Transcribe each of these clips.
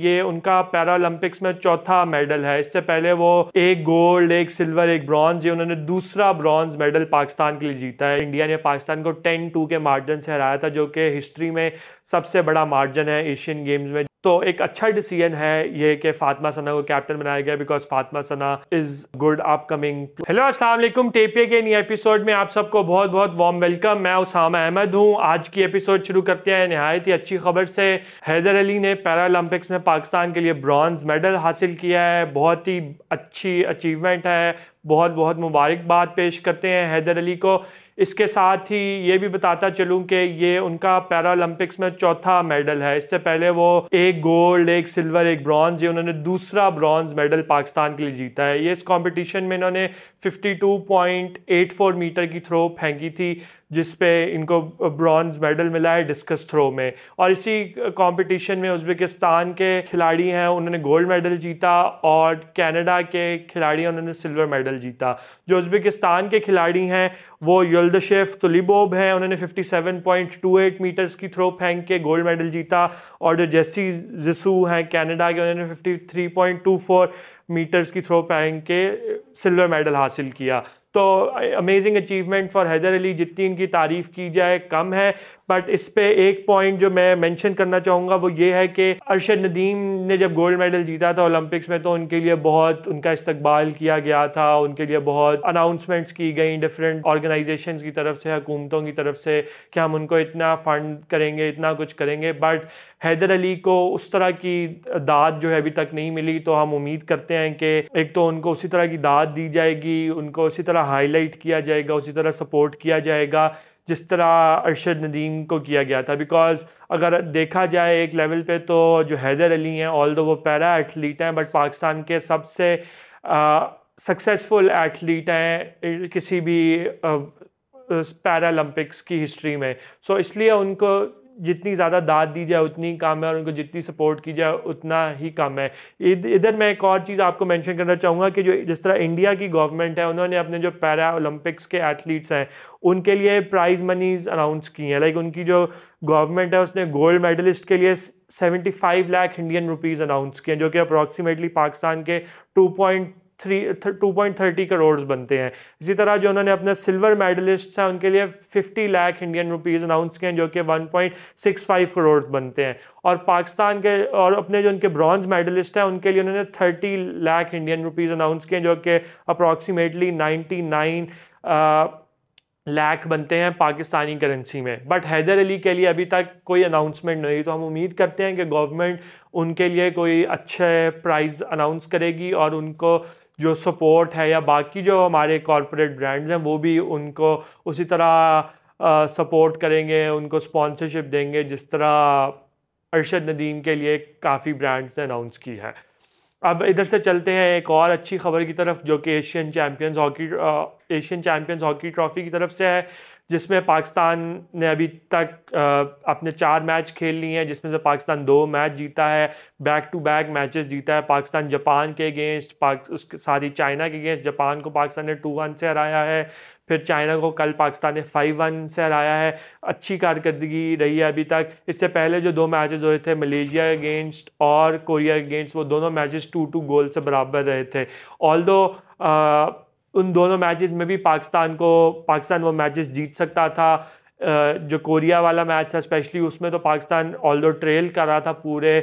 ये उनका पैरालंपिक्स में चौथा मेडल है इससे पहले वो एक गोल्ड एक सिल्वर एक ब्रॉन्ज ये उन्होंने दूसरा ब्रॉन्ज मेडल पाकिस्तान के लिए जीता है इंडिया ने पाकिस्तान को टेन टू के मार्जिन से हराया था जो कि हिस्ट्री में सबसे बड़ा मार्जिन है एशियन गेम्स में तो एक अच्छा डिसीजन है ये कि फातिमा सना को कैप्टन बनाया गया because Fatima Sana is good upcoming hello अस्सलाम वालेकुम के नए एपिसोड में आप सबको बहुत बहुत वार्म वेलकम मैं उसामा अहमद हूँ आज की एपिसोड शुरू करते हैं नहायत ही अच्छी खबर से हैदर अली ने पैरालंपिक्स में पाकिस्तान के लिए ब्रॉन्ज मेडल हासिल किया है बहुत ही अच्छी अचीवमेंट है बहुत बहुत मुबारकबाद पेश करते हैं हैदर अली को इसके साथ ही ये भी बताता चलूँ कि ये उनका पैरालंपिक्स में चौथा मेडल है इससे पहले वो एक गोल्ड एक सिल्वर एक ब्रॉन्ज ये उन्होंने दूसरा ब्रॉन्ज मेडल पाकिस्तान के लिए जीता है ये इस कॉम्पिटिशन में इन्होंने 52.84 मीटर की थ्रो फेंकी थी जिसपे इनको ब्रॉन्ज मेडल मिला है डिस्कस थ्रो में और इसी कंपटीशन में उज्बेकिस्तान के खिलाड़ी हैं उन्होंने गोल्ड मेडल जीता और कनाडा के खिलाड़ी हैं उन्होंने सिल्वर मेडल जीता जो उज्बेकिस्तान के खिलाड़ी हैं वो यल्दशेफ तुलिबोब हैं उन्होंने 57.28 मीटर्स की थ्रो फेंक के गोल्ड मेडल जीता और जो जेसी जिसू हैं कनाडा के उन्होंने 53.24 मीटर्स की थ्रो फेंक के सिल्वर मेडल हासिल किया तो amazing achievement for Haider Ali जितनी इनकी तारीफ़ की जाए कम है बट इस पे एक पॉइंट जो मैं मेंशन करना चाहूँगा वो ये है कि अरशद नदीम ने जब गोल्ड मेडल जीता था ओलंपिक्स में तो उनके लिए बहुत उनका इस्तकबाल किया गया था उनके लिए बहुत अनाउंसमेंट्स की गई डिफरेंट ऑर्गेनाइजेशन की तरफ से हुकूमतों की तरफ से कि हम उनको इतना फंड करेंगे इतना कुछ करेंगे बट हैदर अली को उस तरह की दाद जो है अभी तक नहीं मिली तो हम उम्मीद करते हैं कि एक तो उनको उसी तरह की दाद दी जाएगी उनको उसी तरह हाईलाइट किया जाएगा उसी तरह सपोर्ट किया जाएगा जिस तरह अरशद नदीम को किया गया था बिकॉज अगर देखा जाए एक लेवल पे तो जो हैदर अली हैं ऑल दो वो पैरा एथलीट हैं बट पाकिस्तान के सबसे सक्सेसफुल एथलीट हैं किसी भी पैरा ओलंपिक्स की हिस्ट्री में सो so, इसलिए उनको जितनी ज़्यादा दाद दी जाए उतनी कम है और उनको जितनी सपोर्ट की जाए उतना ही कम है इधर मैं एक और चीज़ आपको मेंशन करना चाहूँगा कि जो जिस तरह इंडिया की गवर्नमेंट है उन्होंने अपने जो पैरा ओलंपिक्स के एथलीट्स हैं उनके लिए प्राइज़ मनीज अनाउंस की हैं लाइक उनकी जो गवर्नमेंट है उसने गोल्ड मेडलिस्ट के लिए 75 लाख इंडियन रुपीज़ अनाउंस किए हैं जो कि अप्रॉक्सीमेटली पाकिस्तान के 2. Three two point thirty crore बनते हैं इसी तरह जो उन्होंने अपने सिल्वर मेडलिस्ट हैं उनके लिए fifty lakh Indian rupees announce किए हैं जो कि one point six five crore बनते हैं और पाकिस्तान के और अपने जो उनके ब्रॉन्ज मेडलिस्ट हैं उनके लिए उन्होंने thirty lakh Indian rupees announce किए हैं जो कि अप्रॉक्सीमेटली नाइन्टी नाइन लाख बनते हैं पाकिस्तानी करेंसी में बट हैदर अली के लिए अभी तक कोई अनाउंसमेंट नहीं तो हम उम्मीद करते हैं कि गवर्नमेंट उनके लिए कोई अच्छे प्राइस अनाउंस करेगी और उनको जो सपोर्ट है या बाकी जो हमारे कॉरपोरेट ब्रांड्स हैं वो भी उनको उसी तरह सपोर्ट करेंगे उनको स्पॉन्सरशिप देंगे जिस तरह अरशद नदीम के लिए काफ़ी ब्रांड्स ने अनाउंस की है अब इधर से चलते हैं एक और अच्छी खबर की तरफ जो कि Asian Champions Hockey Asian Champions Hockey Trophy की तरफ से है जिसमें पाकिस्तान ने अभी तक अपने चार मैच खेल लिए हैं जिसमें से पाकिस्तान दो मैच जीता है बैक टू बैक मैचेस जीता है पाकिस्तान जापान के अगेंस्ट उसके साथ ही चाइना के अगेंस्ट जापान को पाकिस्तान ने टू वन से हराया है फिर चाइना को कल पाकिस्तान ने फाइव वन से हराया है अच्छी कारकर्दगी रही है अभी तक इससे पहले जो दो मैचेस हुए थे मलेशिया अगेंस्ट और कोरिया अगेंस्ट वो दोनों मैचेस टू टू गोल से बराबर रहे थे ऑल दो उन दोनों मैचेस में भी पाकिस्तान को पाकिस्तान वो मैचेस जीत सकता था जो कोरिया वाला मैच था स्पेशली उसमें तो पाकिस्तान ऑल दो ट्रेल कर रहा था पूरे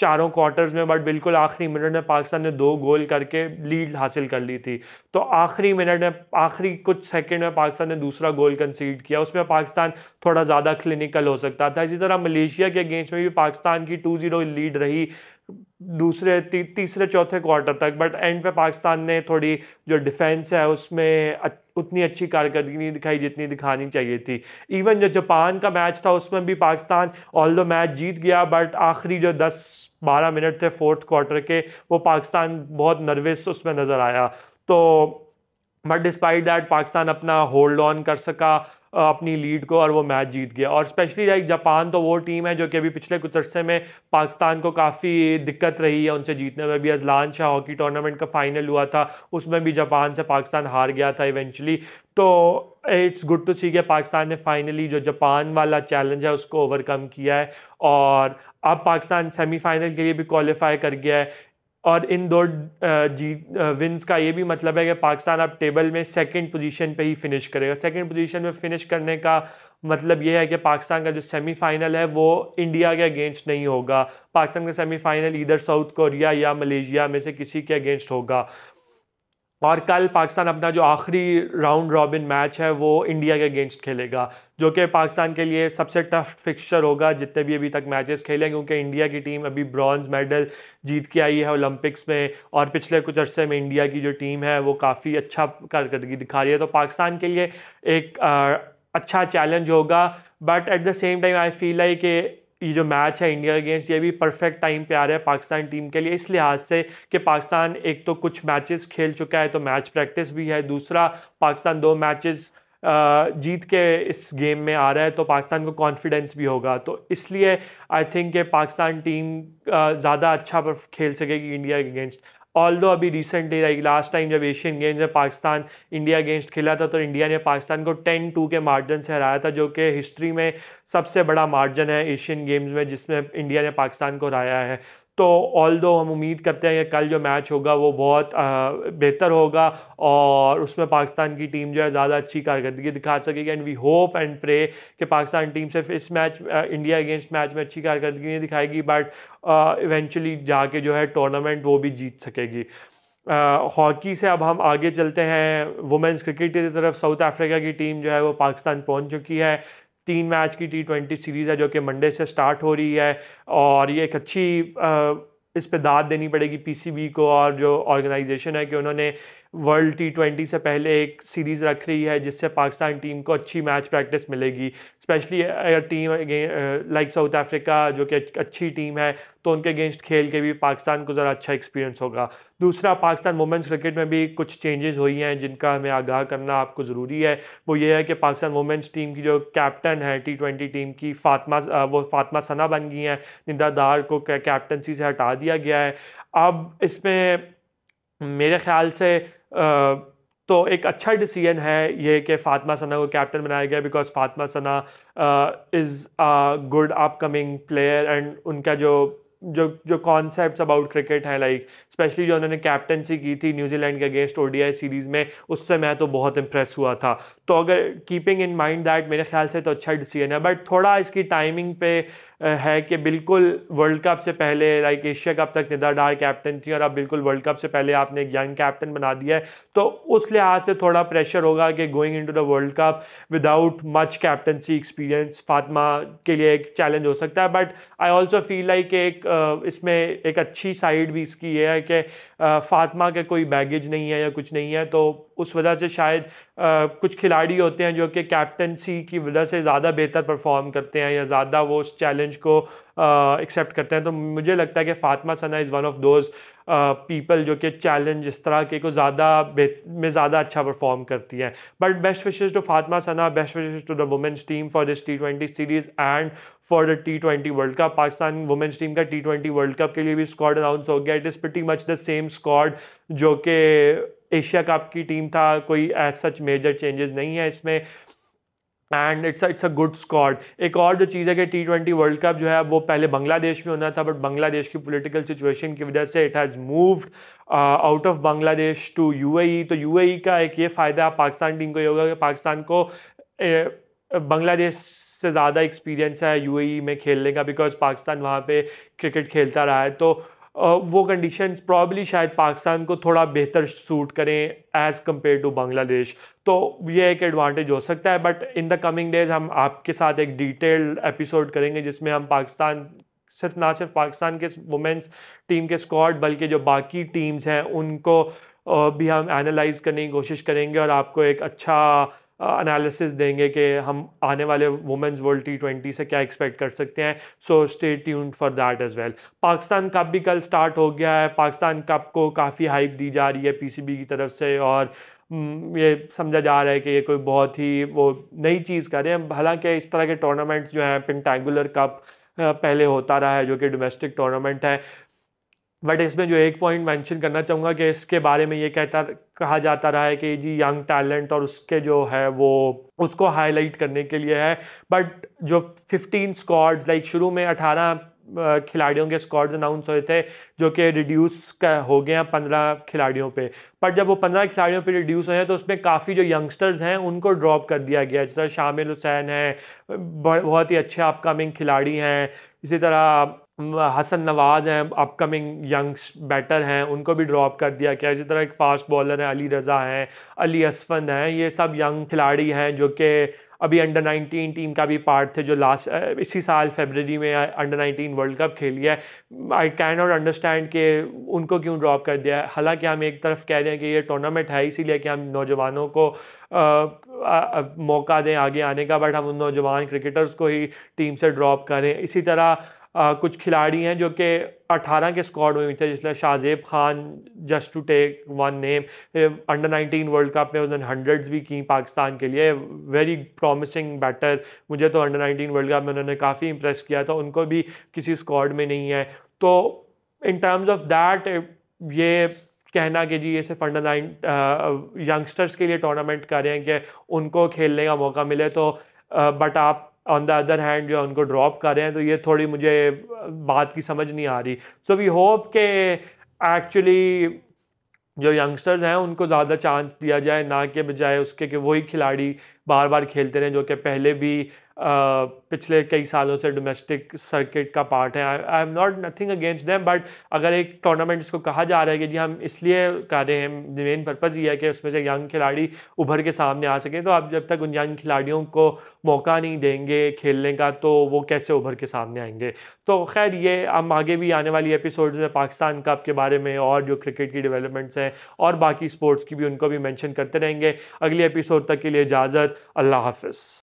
चारों क्वार्टर्स में बट बिल्कुल आखिरी मिनट में पाकिस्तान ने दो गोल करके लीड हासिल कर ली थी तो आखिरी मिनट में आखिरी कुछ सेकंड में पाकिस्तान ने दूसरा गोल कंसीड किया उसमें पाकिस्तान थोड़ा ज़्यादा क्लिनिकल हो सकता था इसी तरह मलेशिया के अगेंस्ट में भी पाकिस्तान की टू जीरो लीड रही दूसरे ती, तीसरे चौथे क्वार्टर तक बट एंड पे पाकिस्तान ने थोड़ी जो डिफेंस है उसमें उतनी अच्छी कारकर्दगी नहीं दिखाई जितनी दिखानी चाहिए थी इवन जो जापान का मैच था उसमें भी पाकिस्तान ऑल मैच जीत गया बट आखिरी जो दस बारह मिनट थे फोर्थ क्वार्टर के वो पाकिस्तान बहुत नर्वस उसमें नज़र आया तो बट डिस्पाइट दैट पाकिस्तान अपना होल्ड ऑन कर सका अपनी लीड को और वो मैच जीत गया और स्पेशली लाइक जापान तो वो टीम है जो कि अभी पिछले कुछ अरसे में पाकिस्तान को काफ़ी दिक्कत रही है उनसे जीतने में भी अजलान शाह हॉकी टूर्नामेंट का फाइनल हुआ था उसमें भी जापान से पाकिस्तान हार गया था इवेंचुअली तो इट्स गुड टू सी के पाकिस्तान ने फाइनली जो जापान वाला चैलेंज है उसको ओवरकम किया है और अब पाकिस्तान सेमीफाइनल के लिए भी क्वालिफाई कर गया है और इन दो जी विंस का ये भी मतलब है कि पाकिस्तान अब टेबल में सेकंड पोजीशन पे ही फिनिश करेगा सेकंड पोजीशन में फिनिश करने का मतलब ये है कि पाकिस्तान का जो सेमीफाइनल है वो इंडिया के अगेंस्ट नहीं होगा पाकिस्तान का सेमीफाइनल इधर साउथ कोरिया या मलेशिया में से किसी के अगेंस्ट होगा और कल पाकिस्तान अपना जो आखिरी राउंड रॉबिन मैच है वो इंडिया के अगेंस्ट खेलेगा जो कि पाकिस्तान के लिए सबसे टफ फिक्सचर होगा जितने भी अभी तक मैचेस खेले क्योंकि इंडिया की टीम अभी ब्रॉन्ज मेडल जीत के आई है ओलंपिक्स में और पिछले कुछ अरसे में इंडिया की जो टीम है वो काफ़ी अच्छा कारकर्दगी दिखा रही है तो पाकिस्तान के लिए एक आ, अच्छा चैलेंज होगा but at the same time I feel like ये जो मैच है इंडिया अगेंस्ट ये भी परफेक्ट टाइम पे आ रहा है पाकिस्तान टीम के लिए इस लिहाज से कि पाकिस्तान एक तो कुछ मैचेस खेल चुका है तो मैच प्रैक्टिस भी है दूसरा पाकिस्तान दो मैचेस जीत के इस गेम में आ रहा है तो पाकिस्तान को कॉन्फिडेंस भी होगा तो इसलिए आई थिंक कि पाकिस्तान टीम ज़्यादा अच्छा खेल सकेगी इंडिया अगेंस्ट ऑल दो अभी रिसेंट लाइक लास्ट टाइम जब एशियन गेम्स में पाकिस्तान इंडिया अगेंस्ट खेला था तो इंडिया ने पाकिस्तान को टेन टू के मार्जिन से हराया था जो कि हिस्ट्री में सबसे बड़ा मार्जिन है एशियन गेम्स में जिसमें इंडिया ने पाकिस्तान को हराया है तो ऑल दो हम उम्मीद करते हैं कि कल जो मैच होगा वो बहुत बेहतर होगा और उसमें पाकिस्तान की टीम जो है ज़्यादा अच्छी कारकर्दगी दिखा सकेगी and we hope and pray कि पाकिस्तान टीम सिर्फ इस मैच इंडिया अगेंस्ट मैच में अच्छी कारकर्दगी नहीं दिखाएगी बट इवेंचुअली जाके जो है टूर्नामेंट वो भी जीत सकेगी हॉकी से अब हम आगे चलते हैं वुमेंस क्रिकेट की तरफ साउथ अफ्रीका की टीम जो है वो पाकिस्तान पहुंच चुकी है तीन मैच की टी ट्वेंटी सीरीज़ है जो कि मंडे से स्टार्ट हो रही है और ये एक अच्छी इस पर दाद देनी पड़ेगी पीसीबी को और जो ऑर्गेनाइजेशन है कि उन्होंने वर्ल्ड टी ट्वेंटी से पहले एक सीरीज़ रख रही है जिससे पाकिस्तान टीम को अच्छी मैच प्रैक्टिस मिलेगी स्पेशली अगर टीम लाइक साउथ अफ्रीका जो कि अच्छी टीम है तो उनके अगेंस्ट खेल के भी पाकिस्तान को ज़रा अच्छा एक्सपीरियंस होगा दूसरा पाकिस्तान वुमेंस क्रिकेट में भी कुछ चेंजेस हुई हैं जिनका हमें आगाह करना आपको ज़रूरी है वो ये है कि पाकिस्तान वुमेंस टीम की जो कैप्टन है टी ट्वेंटी टीम की फातमा वो फातमा सना बन गई हैं निंदा दार को कैप्टनसी से हटा दिया गया है अब इसमें मेरे ख्याल से तो एक अच्छा डिसीजन है ये कि फातमा सना को कैप्टन बनाया गया because Fatma Sana is a good upcoming player and उनका जो जो जो कॉन्सेप्ट अबाउट क्रिकेट है लाइक स्पेशली जो उन्होंने कैप्टनसी की थी न्यूजीलैंड के अगेंस्ट ओडीआई सीरीज़ में उससे मैं तो बहुत इंप्रेस हुआ था तो अगर कीपिंग इन माइंड दैट मेरे ख्याल से तो अच्छा डिसीजन है बट थोड़ा इसकी टाइमिंग पे है कि बिल्कुल वर्ल्ड कप से पहले लाइक एशिया कप तक निदा डार कैप्टन थी और अब बिल्कुल वर्ल्ड कप से पहले आपने एक यंग कैप्टन बना दिया है तो उस लिहाज से थोड़ा प्रेशर होगा कि going into the world cup without much captaincy experience Fatima के लिए एक चैलेंज हो सकता है but I also feel like एक इसमें एक अच्छी साइड भी इसकी ये है कि फातिमा का कोई बैगेज नहीं है या कुछ नहीं है तो उस वजह से शायद आ, कुछ खिलाड़ी होते हैं जो कि कैप्टनसी की वजह से ज़्यादा बेहतर परफॉर्म करते हैं या ज़्यादा वो उस चैलेंज को एक्सेप्ट करते हैं तो मुझे लगता है कि Fatima Sana is one of those people जो कि चैलेंज इस तरह के को ज़्यादा में ज़्यादा अच्छा परफॉर्म करती है but best wishes to Fatima Sana best wishes to the women's team for this T twenty series and for the T twenty world cup Pakistan women's team का टी ट्वेंटी वर्ल्ड कप के लिए भी स्कॉड अनाउंस हो गया it is pretty much the same squad जो कि Asia cup की team था कोई एज सच मेजर चेंजेस नहीं है इसमें and it's it's a good squad एक और जो चीज़ है कि टी ट्वेंटी वर्ल्ड कप जो है वो पहले बांग्लादेश में होना था बट बांग्लादेश की पोलिटिकल सिचुएशन की वजह से it has moved out of Bangladesh to a तो यूएई e का एक ये फ़ायदा पाकिस्तान टीम को ये होगा कि पाकिस्तान को बांग्लादेश से ज़्यादा एक्सपीरियंस है यू e में खेलने का बिकॉज पाकिस्तान वहाँ पे क्रिकेट खेलता रहा है तो वो कंडीशन प्रॉबली शायद पाकिस्तान को थोड़ा बेहतर सूट करें एज़ कम्पेयर टू बांग्लादेश तो ये एक एडवांटेज हो सकता है but in the coming days हम आपके साथ एक डिटेल्ड एपिसोड करेंगे जिसमें हम पाकिस्तान सिर्फ ना सिर्फ पाकिस्तान के वुमेंस टीम के स्क्वाड बल्कि जो बाकी टीम्स हैं उनको भी हम एनालाइज करने की कोशिश करेंगे और आपको एक अच्छा एनालिसिस देंगे कि हम आने वाले वुमेंस वर्ल्ड टी ट्वेंटी से क्या एक्सपेक्ट कर सकते हैं so stay tuned for that as well Pakistan cup भी कल स्टार्ट हो गया है पाकिस्तान कप को काफ़ी हाइप दी जा रही है पीसीबी की तरफ से और हम्म, ये समझा जा रहा है कि ये कोई बहुत ही वो नई चीज़ कर रहे हैं हालांकि इस तरह के टूर्नामेंट्स जो हैं पिंटेंगुलर कप पहले होता रहा है जो कि डोमेस्टिक टूर्नामेंट है बट इसमें जो एक पॉइंट मेंशन करना चाहूँगा कि इसके बारे में ये कहता कहा जाता रहा है कि जी यंग टैलेंट और उसके जो है वो उसको हाईलाइट करने के लिए है बट जो 15 स्क्वाड्स लाइक शुरू में 18 खिलाड़ियों के स्क्वाड्स अनाउंस हुए थे जो कि रिड्यूस का हो गए हैं पंद्रह खिलाड़ियों पे पर जब वो पंद्रह खिलाड़ियों पे रिड्यूस हुए हैं तो उसमें काफ़ी जो यंगस्टर्स हैं उनको ड्रॉप कर दिया गया जैसा शामिल हुसैन है बहुत ही अच्छे अपकमिंग खिलाड़ी हैं इसी तरह हसन नवाज़ हैं अपकमिंग यंग्स बैटर हैं उनको भी ड्रॉप कर दिया गया इसी तरह एक फास्ट बॉलर है अली रज़ा हैं अली असफन हैं ये सब यंग खिलाड़ी हैं जो कि अभी अंडर 19 टीम का भी पार्ट थे जो लास्ट इसी साल फेबररी में अंडर 19 वर्ल्ड कप खेली है आई कैन नॉट अंडरस्टैंड कि उनको क्यों ड्रॉप कर दिया है हालांकि हम एक तरफ कह रहे हैं कि ये टूर्नामेंट है इसीलिए कि हम नौजवानों को आ, आ, आ, मौका दें आगे आने का बट हम उन नौजवान क्रिकेटर्स को ही टीम से ड्रॉप करें इसी तरह आ, कुछ खिलाड़ी हैं जो कि 18 के स्क्वाड में थे जिसमें Shahzeb Khan just to take one name under 19 world cup में उन्होंने हंड्रेड्स भी की पाकिस्तान के लिए वेरी प्रॉमिसिंग बैटर मुझे तो अंडर 19 वर्ल्ड कप में उन्होंने काफ़ी इंप्रेस किया था उनको भी किसी स्क्वाड में नहीं है तो इन टर्म्स ऑफ दैट ये कहना कि जी ये सिर्फ अंडर नाइन यंगस्टर्स के लिए टूर्नामेंट कर रहे हैं कि उनको खेलने का मौका मिले तो बट आप ऑन द अदर हैंड जो उनको ड्रॉप कर रहे हैं तो ये थोड़ी मुझे बात की समझ नहीं आ रही सो वी होप के एक्चुअली जो यंगस्टर्स हैं उनको ज़्यादा चांस दिया जाए ना के बजाय उसके कि वही खिलाड़ी बार बार खेलते रहें जो कि पहले भी पिछले कई सालों से डोमेस्टिक सर्किट का पार्ट है I am not nothing against them but अगर एक टूर्नामेंट इसको कहा जा रहा है कि जी हम इसलिए कर रहे हैं मेन पर्पज़ ये है कि उसमें से यंग खिलाड़ी उभर के सामने आ सकें तो आप जब तक उन यंग खिलाड़ियों को मौका नहीं देंगे खेलने का तो वो कैसे उभर के सामने आएंगे तो खैर ये हम आगे भी आने वाली एपिसोड में पाकिस्तान कप के बारे में और जो क्रिकेट की डेवलपमेंट्स हैं और बाकी स्पोर्ट्स की भी उनको भी मैंशन करते रहेंगे अगले एपिसोड तक के लिए इजाज़त Allah Hafiz.